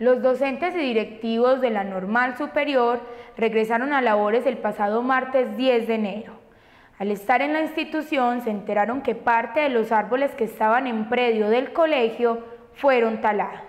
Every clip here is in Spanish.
Los docentes y directivos de la normal superior regresaron a labores el pasado martes 10 de enero. Al estar en la institución se enteraron que parte de los árboles que estaban en predio del colegio fueron talados.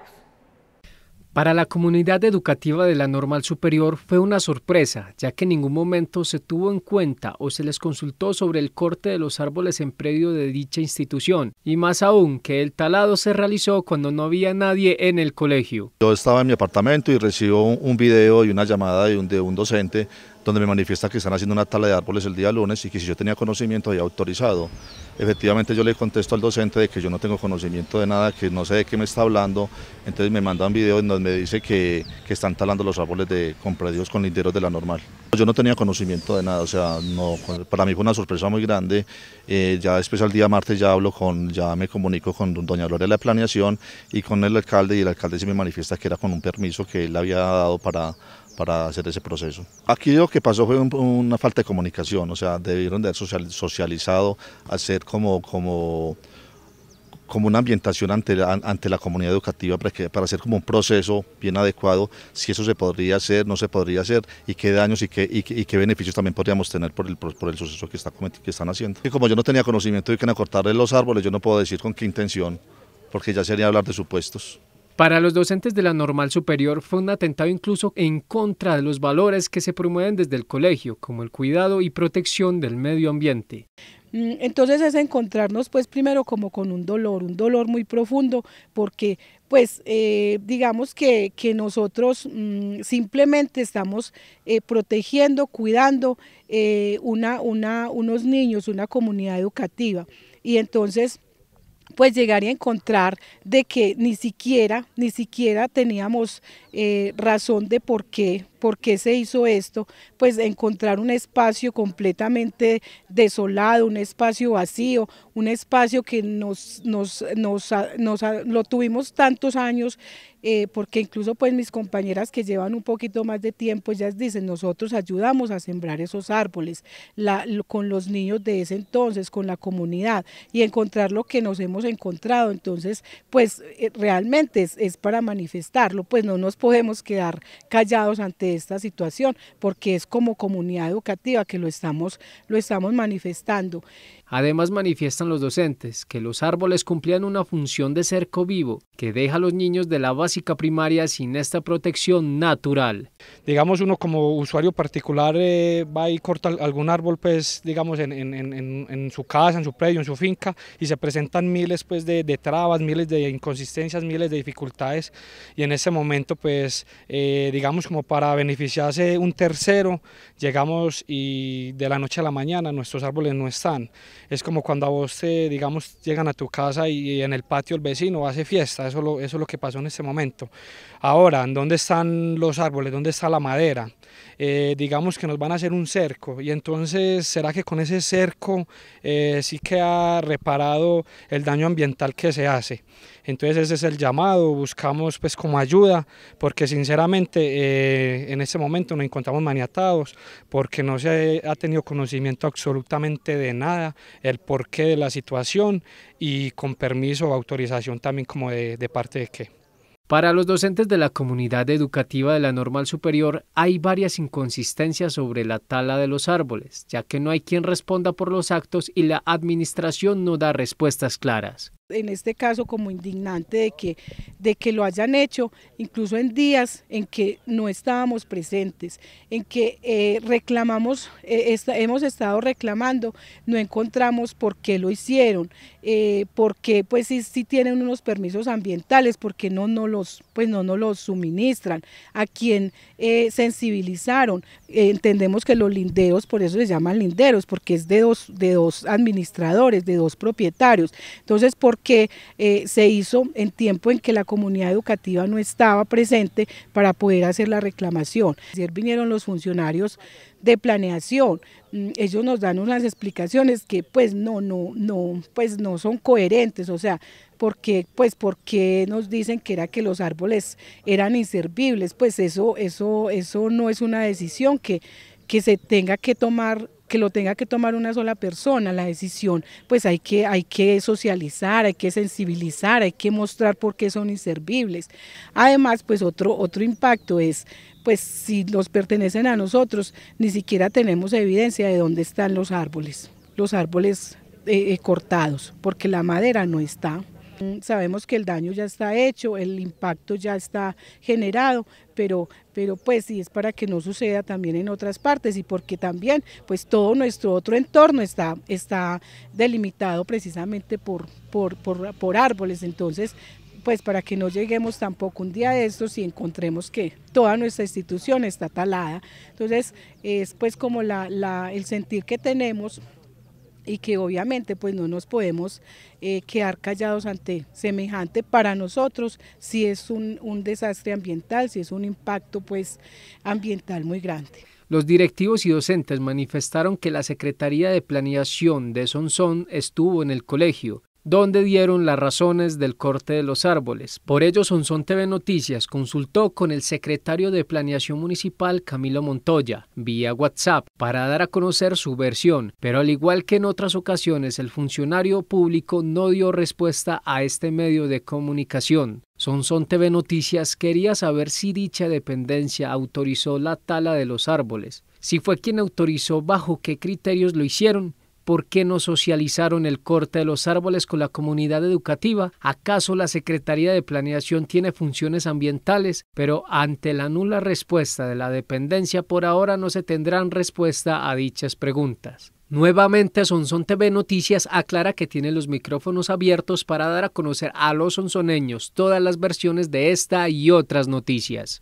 Para la comunidad educativa de la normal superior fue una sorpresa, ya que en ningún momento se tuvo en cuenta o se les consultó sobre el corte de los árboles en predio de dicha institución, y más aún que el talado se realizó cuando no había nadie en el colegio. Yo estaba en mi apartamento y recibo un, video y una llamada de un, de un docente donde me manifiesta que están haciendo una tala de árboles el día lunes y que si yo tenía conocimiento había autorizado. Efectivamente yo le contesto al docente de que yo no tengo conocimiento de nada, que no sé de qué me está hablando, entonces me manda un video en donde me dice que, están talando los árboles de comprados con linderos de la normal. Yo no tenía conocimiento de nada, o sea, no, para mí fue una sorpresa muy grande, eh, ya después al día martes ya hablo con, ya me comunico con doña Gloria de la planeación y con el alcalde y el alcalde sí me manifiesta que era con un permiso que él había dado para para hacer ese proceso. Aquí lo que pasó fue una falta de comunicación, o sea, debieron de haber socializado, hacer como, como, como una ambientación ante, ante la comunidad educativa para, que, para hacer como un proceso bien adecuado, si eso se podría hacer, no se podría hacer, y qué daños y qué, beneficios también podríamos tener por el, por el suceso que, que están haciendo. Y como yo no tenía conocimiento de que a cortarle los árboles, yo no puedo decir con qué intención, porque ya sería hablar de supuestos. Para los docentes de la normal superior fue un atentado incluso en contra de los valores que se promueven desde el colegio, como el cuidado y protección del medio ambiente. Mm, entonces es encontrarnos pues primero como con un dolor, un dolor muy profundo, porque pues eh, digamos que, nosotros mm, simplemente estamos eh, protegiendo, cuidando eh, una, una, unos niños, una comunidad educativa. Y entonces pues llegar a encontrar de que ni siquiera, ni siquiera teníamos eh, razón de por qué por qué se hizo esto, pues encontrar un espacio completamente desolado, un espacio vacío, un espacio que nos, lo tuvimos tantos años, eh, porque incluso pues mis compañeras que llevan un poquito más de tiempo, ellas dicen, nosotros ayudamos a sembrar esos árboles con los niños de ese entonces, con la comunidad, y encontrar lo que nos hemos encontrado, entonces pues eh, realmente es, es para manifestarlo, pues no nos podemos quedar callados ante esta situación, porque es como comunidad educativa que lo estamos, lo estamos manifestando. Además manifiestan los docentes que los árboles cumplían una función de cerco vivo que deja a los niños de la básica primaria sin esta protección natural. Digamos uno como usuario particular eh, va y corta algún árbol pues digamos en, su casa, en su predio, en su finca y se presentan miles pues de, trabas, miles de inconsistencias, miles de dificultades y en ese momento pues eh, digamos como para beneficiarse un tercero llegamos y de la noche a la mañana nuestros árboles no están. Es como cuando a vos, te, digamos, llegan a tu casa y en el patio el vecino hace fiesta, eso, es lo que pasó en este momento. Ahora, dónde están los árboles? ¿Dónde está la madera? Eh, digamos que nos van a hacer un cerco y entonces, ¿será que con ese cerco eh, sí sí ha reparado el daño ambiental que se hace? Entonces ese es el llamado, buscamos pues como ayuda, porque sinceramente eh, en ese momento nos encontramos maniatados, porque no se ha tenido conocimiento absolutamente de nada, el porqué de la situación y con permiso o autorización también como de, parte de qué. Para los docentes de la comunidad educativa de la normal superior hay varias inconsistencias sobre la tala de los árboles, ya que no hay quien responda por los actos y la administración no da respuestas claras en este caso como indignante de que, de que lo hayan hecho, incluso en días en que no estábamos presentes, en que eh, reclamamos, eh, hemos estado reclamando, no encontramos por qué lo hicieron, eh, por qué pues si tienen unos permisos ambientales, por qué no, no los, pues no nos los suministran, a quien eh, sensibilizaron, entendemos que los linderos, por eso se llaman linderos, porque es de dos, de dos administradores, de dos propietarios, entonces por que eh, se hizo en tiempo en que la comunidad educativa no estaba presente para poder hacer la reclamación. Ayer vinieron los funcionarios de planeación. Mm, ellos nos dan unas explicaciones que pues no, no, no, pues no son coherentes, o sea, porque pues nos dicen que era que los árboles eran inservibles, pues eso, eso, eso no es una decisión que, que se tenga que tomar que lo tenga que tomar una sola persona, la decisión, pues hay que, hay que socializar, hay que sensibilizar, hay que mostrar por qué son inservibles. Además, pues otro, otro impacto es, pues si los pertenecen a nosotros, ni siquiera tenemos evidencia de dónde están los árboles, los árboles eh, eh, cortados, porque la madera no está. Mm, sabemos que el daño ya está hecho, el impacto ya está generado, pero, pero pues sí es para que no suceda también en otras partes y porque también pues todo nuestro otro entorno está, está delimitado precisamente por, por, árboles, entonces pues para que no lleguemos tampoco un día de estos y encontremos que toda nuestra institución está talada. Entonces es pues como la, la, el sentir que tenemos y que obviamente pues no nos podemos eh, quedar callados ante semejante para nosotros si es un, desastre ambiental, si es un impacto pues ambiental muy grande. Los directivos y docentes manifestaron que la Secretaría de Planeación de Sonsón estuvo en el colegio donde dieron las razones del corte de los árboles. Por ello, Sonson TV Noticias consultó con el secretario de Planeación Municipal, Camilo Montoya, vía WhatsApp, para dar a conocer su versión, pero al igual que en otras ocasiones, el funcionario público no dio respuesta a este medio de comunicación. Sonson TV Noticias quería saber si dicha dependencia autorizó la tala de los árboles, si fue quien autorizó, bajo qué criterios lo hicieron ¿Por qué no socializaron el corte de los árboles con la comunidad educativa? ¿Acaso la Secretaría de Planeación tiene funciones ambientales? Pero ante la nula respuesta de la dependencia, por ahora no se tendrán respuesta a dichas preguntas. Nuevamente, Sonson TV Noticias aclara que tiene los micrófonos abiertos para dar a conocer a los sonsoneños todas las versiones de esta y otras noticias.